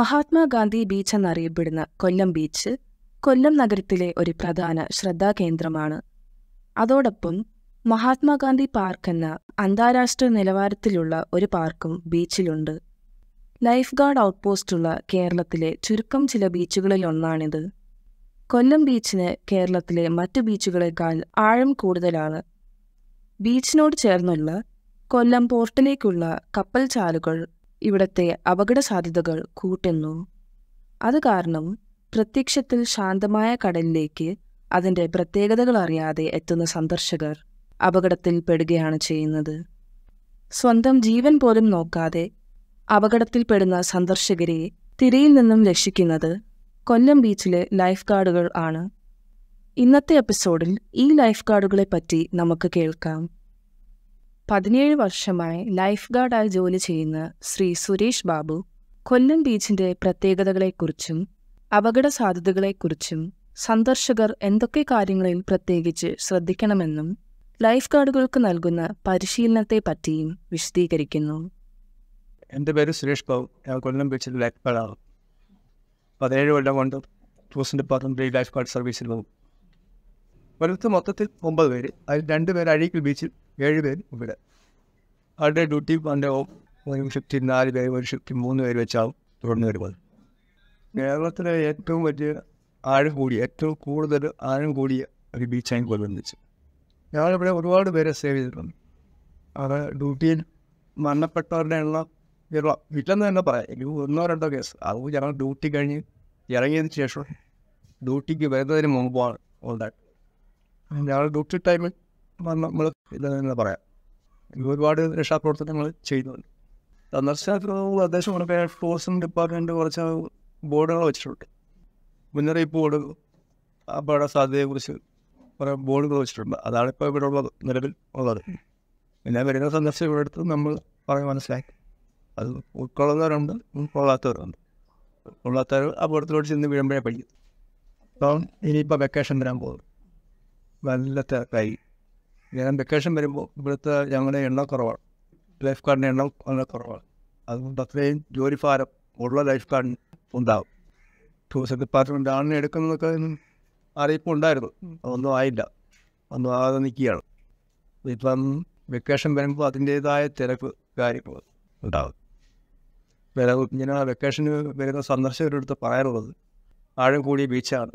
Mahatma Gandhi beach എന്നറിയപ്പെടുന്ന കൊല്ലം beach കൊല്ലം നഗരത്തിലെ ഒരു പ്രധാന ശ്രദ്ധാകേന്ദ്രമാണ് അതോടൊപ്പം മഹാത്മാഗാന്ധി പാർക്ക് എന്ന അന്താരാഷ്ട്ര നിലവാരത്തിലുള്ള ഒരു പാർക്കും ബീച്ചിലുണ്ട് ലൈഫ് ഗാർഡ് ഔട്ട്പോസ്റ്റുള്ള കേരളത്തിലെ ചുരുക്കം ചില ബീച്ചുകളിലൊന്നാണിത് കൊല്ലം ബീച്ചിന് കേരളത്തിലെ മറ്റു ബീച്ചുകളേക്കാൾ ആഴം കൂടുതലാണ് ബീച്ചിനോട് ചേർന്നുള്ള കൊല്ലം പോർട്ടിലേക്കുള്ള കപ്പൽ ചാലുകൾ ഇവിടത്തെ അപകട സാധ്യതകൾ കൂട്ടുന്നു അത് കാരണം പ്രത്യക്ഷത്തിൽ ശാന്തമായ കടലിലേക്ക് അതിൻ്റെ പ്രത്യേകതകൾ അറിയാതെ എത്തുന്ന സന്ദർശകർ പെടുകയാണ് ചെയ്യുന്നത് സ്വന്തം ജീവൻ പോലും നോക്കാതെ അപകടത്തിൽപ്പെടുന്ന സന്ദർശകരെ തിരയിൽ നിന്നും രക്ഷിക്കുന്നത് കൊല്ലം ബീച്ചിലെ ലൈഫ് ഗാർഡുകൾ ആണ് ഇന്നത്തെ എപ്പിസോഡിൽ ഈ ലൈഫ് ഗാർഡുകളെ പറ്റി നമുക്ക് കേൾക്കാം പതിനേഴ് വർഷമായി ലൈഫ് ഗാർഡായി ജോലി ചെയ്യുന്ന ശ്രീ സുരേഷ് ബാബു കൊല്ലം ബീച്ചിന്റെ പ്രത്യേകതകളെക്കുറിച്ചും അപകട സാധ്യതകളെക്കുറിച്ചും സന്ദർശകർ എന്തൊക്കെ കാര്യങ്ങളിൽ പ്രത്യേകിച്ച് ശ്രദ്ധിക്കണമെന്നും ലൈഫ് ഗാർഡുകൾക്ക് നൽകുന്ന പരിശീലനത്തെ പറ്റിയും വിശദീകരിക്കുന്നു എൻ്റെ പേര് സുരേഷ് ബാബു ഞാൻ കൊല്ലം ബീച്ചിൽ ലൈഫ് ഗാർഡാണ് പതിനേഴ് കൊല്ലം കൊണ്ട് തൗസൻഡ് ഡിപ്പാർട്ട്മെൻറ്റിൽ ലൈഫ് ഗാർഡ് സർവീസിൽ പോകും കൊല്ലത്ത് മൊത്തത്തിൽ ഒമ്പത് പേര് അതിൽ രണ്ട് പേര് അഴീക്കൽ ബീച്ചിൽ ഏഴുപേര് ഇവിടെ അവരുടെ ഡ്യൂട്ടി പണ്ട് ഒരു ഷിഫ്റ്റ് നാല് പേര് ഒരു ഷിഫ്റ്റ് മൂന്ന് പേര് വെച്ചാവും തുടർന്ന് വരുമ്പോൾ കേരളത്തിലെ ഏറ്റവും വലിയ ആഴം കൂടിയ ഏറ്റവും കൂടുതൽ ആഴം കൂടിയ ഒരു ബീച്ചായി കൊല്ലൊന്നിച്ച് ഞങ്ങളിവിടെ ഒരുപാട് പേരെ സേവ് ചെയ്തിട്ടുണ്ട് അത് ഡ്യൂട്ടിയിൽ മരണപ്പെട്ടവരുടെ എണ്ണം ഇല്ല വീട്ടിലെന്ന് തന്നെ പറയാം എനിക്ക് ഒന്നോ രണ്ടോ കേസ് അത് ഞങ്ങൾ ഡ്യൂട്ടി കഴിഞ്ഞ് ഇറങ്ങിയതിന് ശേഷം ഡ്യൂട്ടിക്ക് വരുന്നതിന് മുമ്പാണ് ഉണ്ടായിട്ട് ഞങ്ങൾ ഡ്യൂട്ടി ടൈമിൽ നമ്മൾ ഇത് തന്നെ പറയാം ഒരുപാട് രക്ഷാപ്രവർത്തനങ്ങൾ ചെയ്യുന്നുണ്ട് സന്ദർശനാർത്ഥവും തദ്ദേശം ഉറപ്പായ ഫോഴ്സും ഡിപ്പാർട്ട്മെൻറ്റ് കുറച്ച് ബോർഡുകൾ വെച്ചിട്ടുണ്ട് മുന്നറിയിപ്പ് ബോർഡ് അപകട സാധ്യതയെക്കുറിച്ച് കുറേ ബോർഡുകൾ വെച്ചിട്ടുണ്ട് അതാണ് ഇപ്പോൾ ഇവിടെ ഉള്ളത് നിലവിൽ ഉള്ളത് പിന്നെ വരുന്ന സന്ദർശനം ഇവിടെ അടുത്ത് നമ്മൾ പറയാൻ മനസ്സിലാക്കി അത് ഉൾക്കൊള്ളുന്നവരുണ്ട് ഉൾക്കൊള്ളാത്തവരുണ്ട് ഉള്ളാത്തവർ അപകടത്തിലോട്ട് ചെന്ന് വീഴുമ്പോഴേ പഠിക്കും അപ്പം ഇനിയിപ്പോൾ വെക്കേഷൻ വരാൻ പോകും നല്ല തിരക്കായി ഞാൻ വെക്കേഷൻ വരുമ്പോൾ ഇവിടുത്തെ ഞങ്ങളുടെ എണ്ണം കുറവാണ് ലൈഫ് ഗാർഡിൻ്റെ എണ്ണം വളരെ കുറവാണ് അതുകൊണ്ട് അത്രയും ഭാരം ഉള്ള ലൈഫ് ഗാർഡ് ഉണ്ടാവും ടൂറിസം ഡിപ്പാർട്ട്മെൻ്റ് ആണ് എടുക്കുന്നതൊക്കെ അറിയിപ്പ് ഉണ്ടായിരുന്നു അതൊന്നും ആയില്ല ഒന്നും ആകാതെ നിൽക്കുകയാണ് ഇപ്പം വെക്കേഷൻ വരുമ്പോൾ അതിൻ്റേതായ തിരക്ക് കാര്യങ്ങൾ ഉണ്ടാകും വില ഇങ്ങനെ വെക്കേഷന് വരുന്ന സന്ദർശകരുടെ അടുത്ത് പറയാറുള്ളത് ആഴം കൂടിയ ബീച്ചാണ്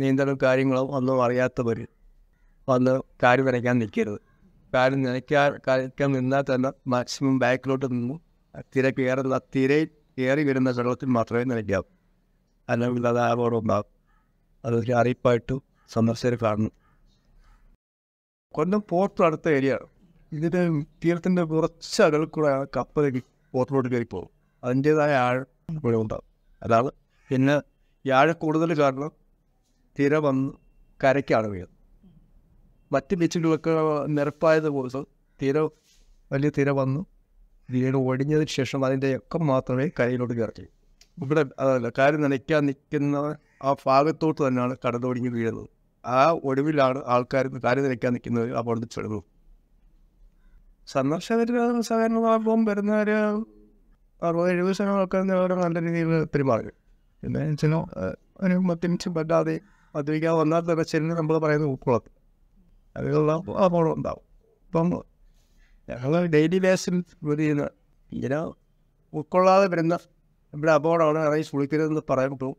നീന്തലും കാര്യങ്ങളും ഒന്നും അറിയാത്തവർ വന്ന് കാര്യം നനയ്ക്കാൻ നിൽക്കരുത് കാര്യം നനയ്ക്കാൻ കളിക്കാൻ നിന്നാൽ തന്നെ മാക്സിമം ബാക്കിലോട്ട് നിന്നു തിര കയറുന്ന തിര കയറി വരുന്ന വെള്ളത്തിൽ മാത്രമേ നനയ്ക്കാവൂ അല്ലെങ്കിൽ അത് ആരോടും ഉണ്ടാകും അതൊരു അറിയിപ്പായിട്ട് സന്ദർശകർ കാണുന്നു കൊല്ലം പോർട്ട് അടുത്ത ഏരിയ ഇതിൻ്റെ തീരത്തിൻ്റെ കുറച്ച് അകൽ കൂടെ കപ്പൽ പോർട്ടിലോട്ട് കയറി പോകും അതിൻ്റേതായ ആഴം ഇവിടെ ഉണ്ടാകും അതാണ് പിന്നെ ഈ ആഴ കൂടുതൽ കാരണം തിര വന്ന് കരയ്ക്കാണ് വീഴുന്നത് മറ്റ് ബീച്ചുകളൊക്കെ നിരപ്പായതുപോലെ തീരെ വലിയ തിര വന്നു വീട് ഒടിഞ്ഞതിന് ശേഷം അതിൻ്റെ ഒക്കെ മാത്രമേ കരയിലോട്ട് കയറി ഇവിടെ അതല്ല കാര്യം നനയ്ക്കാൻ നിൽക്കുന്ന ആ ഭാഗത്തോട്ട് തന്നെയാണ് കടലൊടിഞ്ഞ് വീഴുന്നത് ആ ഒടുവിലാണ് ആൾക്കാർ കാര്യം നനയ്ക്കാൻ നിൽക്കുന്നത് അവിടുന്ന് ചെടുന്നു സന്ദർശകർ സഹകരണമാകുമ്പം വരുന്നവർ അറുപത് എഴുപത് ശതമാനം ആൾക്കാർ അവരെ നല്ല രീതിയിൽ പെരുമാറുക പിന്നെ വെച്ചാൽ ഒരു മത്തിമിച്ചും പറ്റാതെ മദ്യപിക്കാൻ വന്നാൽ തന്നെ ശരി നമ്മൾ പറയുന്നത് ഉൾക്കൊള്ളത്തും അതിനുള്ള നമ്മളുണ്ടാവും ഇപ്പം ഞങ്ങൾ ഡെയിലി ബേസിൽ ജോലി ചെയ്യുന്ന ഇങ്ങനെ ഉൾക്കൊള്ളാതെ വരുന്ന ഇവിടെ അപകടമാണ് ഇറങ്ങി വിളിക്കരുതെന്ന് പറയുമ്പോൾ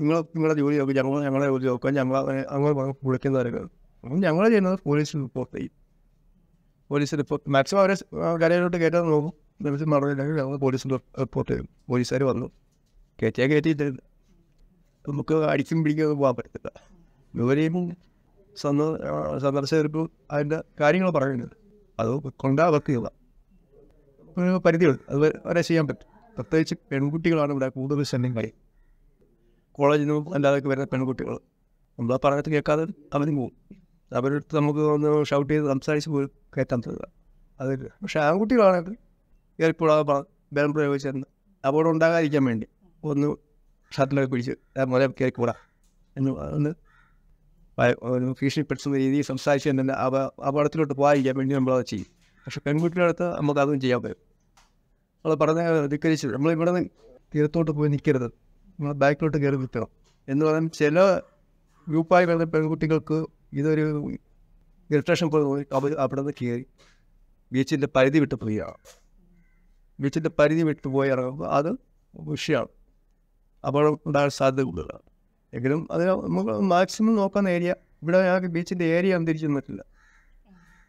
നിങ്ങൾ നിങ്ങളുടെ ജോലി നോക്കും ഞങ്ങൾ ഞങ്ങളെ ജോലി നോക്കുക ഞങ്ങൾ അങ്ങനെ പറഞ്ഞ് വിളിക്കുന്നവരൊക്കെ അപ്പം ഞങ്ങൾ ചെയ്യുന്നത് പോലീസിൽ റിപ്പോർട്ട് ചെയ്യും പോലീസിൽ റിപ്പോർട്ട് മാക്സിമം അവരെ കരയിലോട്ട് കയറ്റാൻ നോക്കും എന്നിട്ട് മറന്നില്ലെങ്കിൽ ഞങ്ങൾ പോലീസിൽ റിപ്പോർട്ട് ചെയ്യും പോലീസുകാർ വന്നു കയറ്റിയാൽ കയറ്റി നമുക്ക് അടിച്ചും പിടിക്കുകയൊന്നും പോകാൻ പറ്റത്തില്ല ഇവരെയും സന്ദർശകരിപ്പോൾ അതിൻ്റെ കാര്യങ്ങൾ പറയുന്നത് അത് കൊണ്ടാ അവർക്കുള്ള പരിധിയുണ്ട് അത് വരെ ചെയ്യാൻ പറ്റും പ്രത്യേകിച്ച് പെൺകുട്ടികളാണ് ഇവിടെ കൂടുതൽ സെൻഡിങ് കാര്യം കോളേജിൽ നിന്നും അല്ലാതെ വരുന്ന പെൺകുട്ടികൾ നമ്മൾ ആ പറഞ്ഞത് കേൾക്കാതെ അവരും പോകും അവരടുത്ത് നമുക്ക് ഒന്ന് ഷൗട്ട് ചെയ്ത് സംസാരിച്ച് പോലും കയറ്റാൻ തരുക അത് പക്ഷേ ആൺകുട്ടികളാണെങ്കിൽ കയറിപ്പോടാതെ ബലം പ്രയോഗിച്ചെന്ന് അപകടം ഉണ്ടാകാതിരിക്കാൻ വേണ്ടി ഒന്ന് ഷട്ടിലൊക്കെ പിടിച്ച് മുതൽ കയറിക്കൂടാ എന്ന് ഭീഷണിപ്പെടുത്തുന്ന രീതിയിൽ സംസാരിച്ച് തന്നെ അവ അപകടത്തിലോട്ട് പോകാതിരിക്കാൻ വേണ്ടി നമ്മളത് ചെയ്യും പക്ഷെ പെൺകുട്ടികളടുത്ത് നമുക്ക് അതും ചെയ്യാൻ പറ്റും നമ്മൾ പറഞ്ഞ ധിക്കരിച്ച് നമ്മൾ ഇവിടെ നിന്ന് തീരത്തോട്ട് പോയി നിൽക്കരുത് നമ്മൾ ബാക്കിലോട്ട് കയറി നിൽക്കണം എന്ന് പറഞ്ഞാൽ ചില ഗ്രൂപ്പായി വരുന്ന പെൺകുട്ടികൾക്ക് ഇതൊരു ഇറിറ്റേഷൻ പോലെ അവർ അവിടെ നിന്ന് കയറി ബീച്ചിൻ്റെ പരിധി വിട്ട് പോയി ബീച്ചിൻ്റെ പരിധി വിട്ട് പോയി ഇറങ്ങുമ്പോൾ അത് വിഷയമാണ് അപകടം ഉണ്ടാകാൻ സാധ്യത കൂടുതലാണ് എങ്കിലും അതിന് നമുക്ക് മാക്സിമം നോക്കാൻ ഏരിയ ഇവിടെ ഞങ്ങൾക്ക് ബീച്ചിൻ്റെ ഏരിയ അന്തരിച്ചു പറ്റില്ല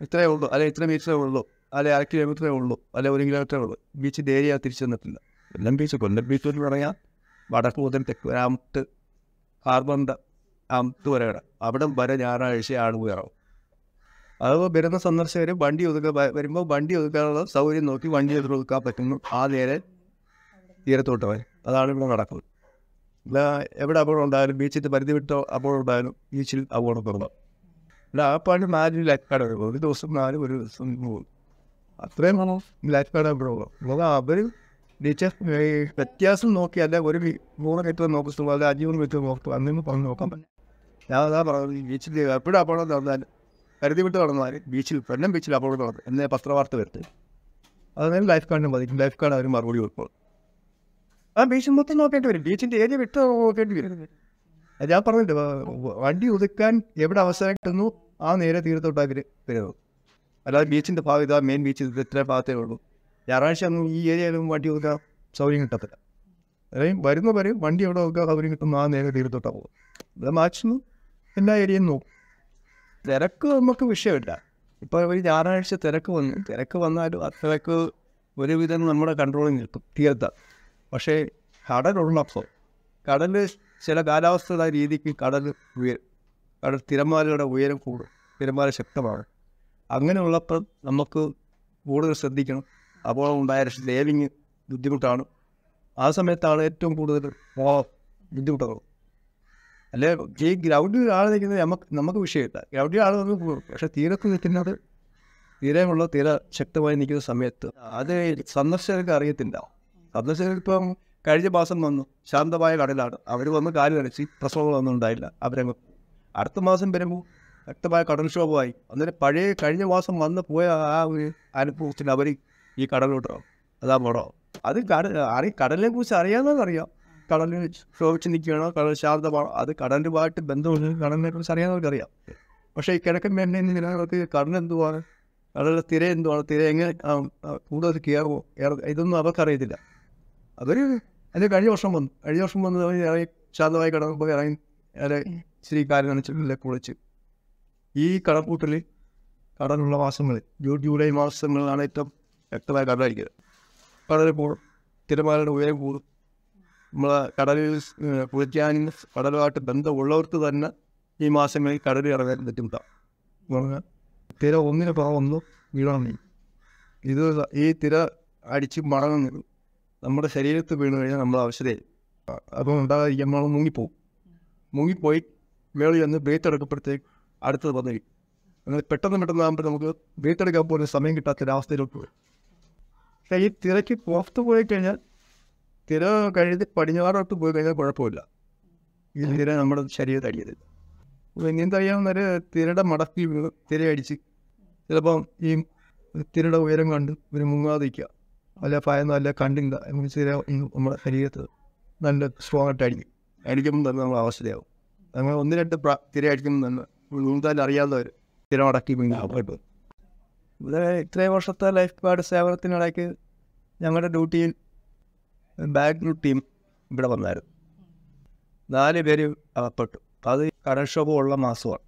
ഇത്രേ ഉള്ളൂ അല്ലെ ഇത്ര ബീച്ചേ ഉള്ളൂ അല്ലെ അര കിലോമീറ്ററേ ഉള്ളൂ അല്ലെ ഒരു കിലോമീറ്ററേ ഉള്ളൂ ബീച്ചിൻ്റെ ഏരിയ തിരിച്ചു തന്നിട്ടില്ല കൊല്ലം ബീച്ച് കൊല്ലം ബീച്ച് എന്ന് പറഞ്ഞാൽ വടക്ക് മുതൽ തെക്ക് ആമത്ത് ആർബന്ത ആമത്ത് വരെ അവിടെ വരെ ഞായറാഴ്ച ആട് കയറാവും അതുപോലെ വരുന്ന സന്ദർശകർ വണ്ടി ഒതുക്കുക വരുമ്പോൾ വണ്ടി ഒതുക്കാനുള്ള സൗകര്യം നോക്കി വണ്ടി എതിർ ഒതുക്കാൻ പറ്റുന്നു ആ നേരെ തീരത്തോട്ട് പോയി അതാണ് ഇവിടെ നടക്കുന്നത് എവിടെ അപകടം ഉണ്ടായാലും ബീച്ചിൻ്റെ പരിധി വിട്ടോ അപകടം ഉണ്ടായാലും ബീച്ചിൽ അപകടം തുറന്നു അല്ല ആ പാട് നാല് ലൈഫ് ഗാർഡ് ഒരു ദിവസം നാല് ഒരു ദിവസം പോകും അത്രയും വേണോ ലൈഫ് ഗാർഡ് പ്രോഗ്രാം അവർ ബീച്ച് വ്യത്യാസം നോക്കി നോക്കിയല്ല ഒരു മൂന്ന് മീറ്റർ നോക്കുമ്പോൾ അല്ലെ അഞ്ഞൂറ് മീറ്റർ നോക്കും അന്നിന്ന് പറഞ്ഞ് നോക്കാൻ പറ്റും ഞാൻ അതാ പറഞ്ഞു ബീച്ചിൽ എപ്പോഴും അപകടം നടന്നാൽ പരിധി വിട്ട് നടന്നാൽ ബീച്ചിൽ പെണ്ണം ബീച്ചിൽ അപകടം നടന്നു എന്നെ പത്രവാർത്ത വരുത്തി അതിന് ലൈഫ് കാർഡിന് ബാധിക്കും ലൈഫ് ഗാർഡ് അവർ മറുപടി കൊടുക്കും ആ ബീച്ച് മൊത്തം നോക്കേണ്ടി വരും ബീച്ചിന്റെ ഏരിയ വിട്ട് നോക്കേണ്ടി വരും ഞാൻ പറഞ്ഞില്ല വണ്ടി ഒതുക്കാൻ എവിടെ അവസരം കിട്ടുന്നു ആ നേരെ തീരത്തോട്ട് അവര് വരുന്നത് അല്ലാതെ ബീച്ചിന്റെ ഭാഗം ഇതാ മെയിൻ ബീച്ച് ഇത്ര ഭാഗത്തേ ഉള്ളൂ ഞായറാഴ്ച ഒന്നും ഈ ഏരിയയിലും വണ്ടി ഒതുക്കാൻ സൗകര്യം കിട്ടത്തില്ല അതായത് വരുന്ന വരെ വണ്ടി എവിടെ നോക്കുക സൗകര്യം കിട്ടുന്നു ആ നേരെ തീരത്തോട്ടാ പോകും അത് മാക്സിമം എല്ലാ ഏരിയയും നോക്കും തിരക്ക് നമുക്ക് വിഷയമില്ല ഇപ്പൊ ഒരു ഞായറാഴ്ച തിരക്ക് വന്നു തിരക്ക് വന്നാലും ആ തിരക്ക് ഒരുവിധം നമ്മുടെ കൺട്രോളിൽ നിൽക്കും തീർത്ത പക്ഷേ കടലുള്ളപ്പോൾ കടല് ചില കാലാവസ്ഥ രീതിക്ക് കടൽ ഉയരും കടൽ തിരമാലയുടെ ഉയരം കൂടും തിരമാല ശക്തമാണ് അങ്ങനെയുള്ളപ്പോൾ നമുക്ക് കൂടുതൽ ശ്രദ്ധിക്കണം അപ്പോൾ ഉണ്ടായ ലേവിങ് ബുദ്ധിമുട്ടാണ് ആ സമയത്താണ് ഏറ്റവും കൂടുതൽ ബുദ്ധിമുട്ടുള്ളത് അല്ലെ ഈ ഗ്രൗണ്ടിൽ ആൾ നിൽക്കുന്നത് നമുക്ക് നമുക്ക് വിഷയമില്ല ഗ്രൗണ്ടിൽ ആൾ നമുക്ക് പോകും പക്ഷെ തീരത്ത് നിൽക്കുന്നത് തീരമുള്ള തീര ശക്തമായി നിൽക്കുന്ന സമയത്ത് അത് സന്ദർശകർക്ക് അറിയത്തില്ല സന്ദർശകർ ഇപ്പം കഴിഞ്ഞ മാസം വന്നു ശാന്തമായ കടലാണ് അവർ വന്ന് കാല് കളിച്ച് പ്രശ്നങ്ങളൊന്നും ഉണ്ടായില്ല അവരങ്ങ് അടുത്ത മാസം വരുമ്പോൾ ശക്തമായ കടൽക്ഷോഭമായി അന്നേരം പഴയ കഴിഞ്ഞ മാസം വന്ന് പോയ ആ ഒരു അനുഭവത്തിൽ അവർ ഈ കടലോട്ടോ അതാ മുടോ അത് കട അറി കടലിനെ കുറിച്ച് അറിയാമെന്നറിയാം കടലിൽ ക്ഷോഭിച്ച് നിൽക്കുകയാണോ കടൽ ശാന്തമാണോ അത് കടലുമായിട്ട് ബന്ധമുണ്ട് കടലിനെ കുറിച്ച് അറിയാമെന്നവർക്കറിയാം പക്ഷേ ഈ കിഴക്കൻ മേഖലയിൽ ജനങ്ങൾക്ക് കടൽ എന്തുവാണ് കടലിലെ തിര എന്തുവാണ് തിര എങ്ങനെ കൂടുതൽ കയറുമോ ഇതൊന്നും അവർക്കറിയത്തില്ല അതൊരു അതിന് കഴിഞ്ഞ വർഷം വന്നു കഴിഞ്ഞ വർഷം വന്നത് ഇറങ്ങി ശാന്തമായി കിടന്നപ്പോൾ ഇറങ്ങി അതെ ഇച്ചിരി കാര്യം നനച്ചിട്ടില്ല കുളിച്ച് ഈ കടക്കൂട്ടിൽ കടലുള്ള മാസങ്ങളിൽ ജൂൺ ജൂലൈ മാസങ്ങളിലാണ് ഏറ്റവും വ്യക്തമായ കടലായിരിക്കുന്നത് കടലിൽ പോകും തിരമാലയുടെ ഉയരം കൂടും നമ്മളെ കടലിൽ കുളിക്കാൻ കടലുമായിട്ട് ബന്ധം ഉള്ളവർക്ക് തന്നെ ഈ മാസങ്ങളിൽ കടലിൽ ഇറങ്ങാൻ ബുദ്ധിമുട്ടാണ് തിര ഒന്നിന് പാവ ഒന്നും വീഴാൻ ഇത് ഈ തിര അടിച്ച് മടങ്ങുന്നു നമ്മുടെ ശരീരത്ത് വീണ് കഴിഞ്ഞാൽ നമ്മൾ അവശതയായി അപ്പം ഉണ്ടാകാതിരിക്കാൻ നമ്മൾ മുങ്ങിപ്പോവും മുങ്ങിപ്പോയി മേളിൽ വന്ന് ബ്രീത്ത് എടുക്കുമ്പോഴത്തേക്ക് അടുത്തത് വന്നു വന്നിരിക്കും അങ്ങനെ പെട്ടെന്ന് പെട്ടെന്ന് ആകുമ്പോൾ നമുക്ക് ബ്രീത്ത് എടുക്കാൻ പോലും സമയം കിട്ടാത്ത കിട്ടാത്തൊരവസ്ഥയിലോട്ട് പോയി പക്ഷേ ഈ തിരക്ക് പുറത്ത് പോയി കഴിഞ്ഞാൽ തിര കഴിഞ്ഞ് പടിഞ്ഞാറോട്ട് പോയി കഴിഞ്ഞാൽ കുഴപ്പമില്ല ഈ തിര നമ്മുടെ ശരീരത്തെ അടിയതില്ല അപ്പോൾ ഇനിയും അറിയാവുന്നവർ തിരയുടെ മടക്കി തിര അടിച്ച് ചിലപ്പം ഈ തിരയുടെ ഉയരം കണ്ട് ഇവർ മുങ്ങാതിരിക്കുക നല്ല പായൊന്നും നല്ല കണ്ടില്ല നമ്മുടെ ശരീരത്ത് നല്ല സ്ട്രോങ് ആയിട്ട് അടിക്കും അടിക്കുമ്പോൾ തന്നെ നമ്മൾ അവസ്ഥയാവും നമ്മൾ ഒന്ന് രണ്ട് തിര അടിക്കുമ്പോൾ തന്നെ നീന്താൻ അറിയാവുന്നവർ തിര അടക്കി വീണ്ടും ഇവിടെ ഇത്രയും വർഷത്തെ ലൈഫ് ഗാർഡ് സേവനത്തിനിടയ്ക്ക് ഞങ്ങളുടെ ഡ്യൂട്ടിയിൽ ബാഗ്ലൂർ ടീം ഇവിടെ വന്നായിരുന്നു നാല് പേര് അകപ്പെട്ടു അത് കടൽക്ഷോഭം ഉള്ള മാസമാണ്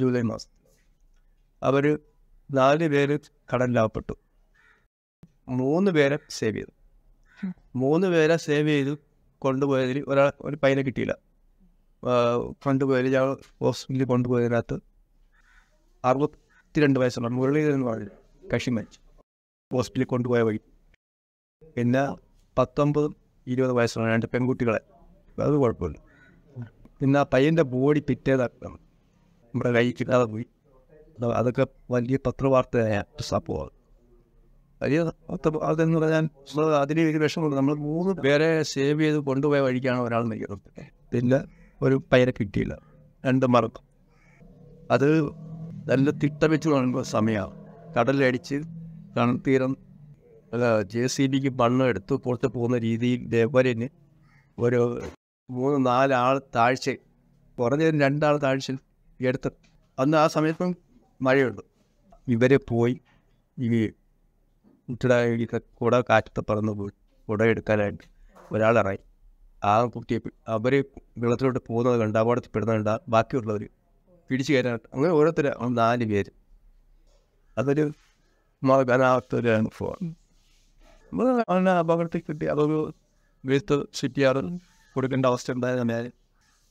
ജൂലൈ മാസം അവർ നാല് പേര് കടലിലാകപ്പെട്ടു മൂന്ന് പേരെ സേവ് ചെയ്തു മൂന്ന് പേരെ സേവ് ചെയ്ത് കൊണ്ടുപോയതിൽ ഒരാൾ ഒരു പൈന കിട്ടിയില്ല കൊണ്ടുപോയതിൽ ഞങ്ങൾ ഹോസ്പിറ്റലിൽ കൊണ്ടുപോയതിനകത്ത് രണ്ട് വയസ്സുള്ള മുരളീധരൻ വാഴ പറഞ്ഞു കഷിമൻ ഹോസ്പിറ്റലിൽ കൊണ്ടുപോയ വഴി പിന്നെ പത്തൊമ്പതും ഇരുപത് വയസ്സുള്ള രണ്ട് പെൺകുട്ടികളെ അത് കുഴപ്പമില്ല പിന്നെ ആ പയ്യൻ്റെ ബോഡി പിറ്റേതാക്കണം നമ്മുടെ കൈ കിട്ടാതെ പോയി അതൊക്കെ വലിയ പത്രവാർത്തയായ സംഭവമാണ് അതെന്ന് പറഞ്ഞാൽ നമ്മൾ അതിന് ഒരു വിഷമമുണ്ട് നമ്മൾ മൂന്ന് പേരെ സേവ് ചെയ്ത് കൊണ്ടുപോയ വഴിക്കാണ് ഒരാൾ നിൽക്കുന്നത് പിന്നെ ഒരു പയ്യനെ കിട്ടിയില്ല രണ്ട് മറക്കും അത് നല്ല തിട്ടമിച്ചു കാണുമ്പോൾ സമയമാണ് കടലടിച്ച് തീരം ജെ സി ബിക്ക് മണ്ണ് എടുത്ത് പുറത്ത് പോകുന്ന രീതിയിൽ ലേബറിന് ഒരു മൂന്ന് നാലാൾ താഴ്ച കുറഞ്ഞ രണ്ടാൾ താഴ്ച എടുത്ത് അന്ന് ആ സമയത്തും മഴയുണ്ട് ഇവരെ പോയി ഈ എന്നിട്ട് കൂടെ കാറ്റത്ത് പറന്ന് പോയി കുട എടുക്കാനായിട്ട് ഒരാളിറങ്ങി ആ കുട്ടിയെ അവർ വെള്ളത്തിലോട്ട് പോകുന്നത് കണ്ട അപകടത്തിൽ പെടുന്നത് കണ്ട ബാക്കിയുള്ളവർ പിടിച്ചു കയറ്റാൻ അങ്ങനെ ഓരോരുത്തർ നാല് പേര് അതൊരു മറക്കാനാവാത്ത ഒരു അങ്ങനെ അപകടത്തിൽ കിട്ടി അതൊരു വെളുത്ത് സിറ്റിയാറ് കൊടുക്കേണ്ട അവസ്ഥ ഉണ്ടായിരുന്നു ഞാൻ